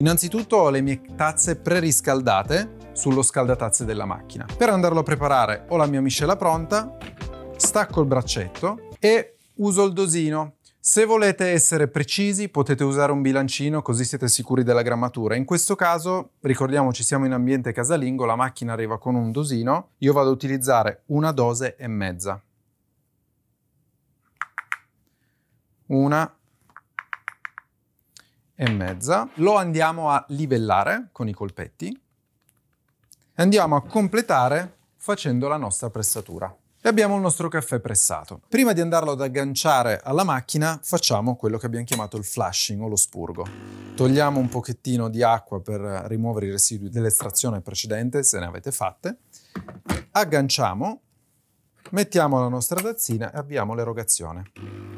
Innanzitutto ho le mie tazze preriscaldate sullo scaldatazze della macchina. Per andarlo a preparare ho la mia miscela pronta, stacco il braccetto e uso il dosino. Se volete essere precisi potete usare un bilancino così siete sicuri della grammatura. In questo caso, ricordiamoci siamo in ambiente casalingo, la macchina arriva con un dosino, io vado ad utilizzare una dose e mezza. Una e mezza, lo andiamo a livellare con i colpetti e andiamo a completare facendo la nostra pressatura. E abbiamo il nostro caffè pressato. Prima di andarlo ad agganciare alla macchina facciamo quello che abbiamo chiamato il flushing o lo spurgo. Togliamo un pochettino di acqua per rimuovere i residui dell'estrazione precedente, se ne avete fatte. Agganciamo, mettiamo la nostra tazzina e abbiamo l'erogazione.